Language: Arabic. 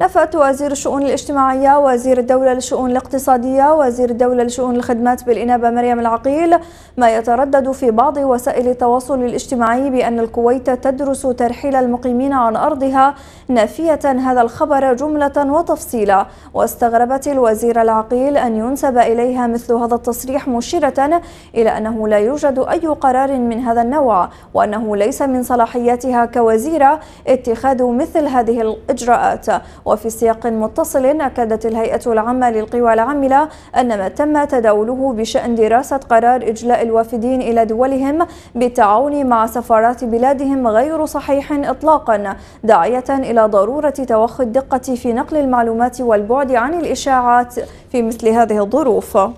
نفت وزير الشؤون الاجتماعية وزير الدولة للشؤون الاقتصادية وزير الدولة لشؤون الخدمات بالإنابة مريم العقيل ما يتردد في بعض وسائل التواصل الاجتماعي بأن الكويت تدرس ترحيل المقيمين عن أرضها نافية هذا الخبر جملة وتفصيلا واستغربت الوزير العقيل أن ينسب إليها مثل هذا التصريح مشيرة إلى أنه لا يوجد أي قرار من هذا النوع وأنه ليس من صلاحياتها كوزيرة اتخاذ مثل هذه الإجراءات وفي سياق متصل أكدت الهيئة العامة للقوى العاملة أن ما تم تداوله بشأن دراسة قرار إجلاء الوافدين إلى دولهم بالتعاون مع سفارات بلادهم غير صحيح إطلاقا داعية إلى ضرورة توخي الدقة في نقل المعلومات والبعد عن الإشاعات في مثل هذه الظروف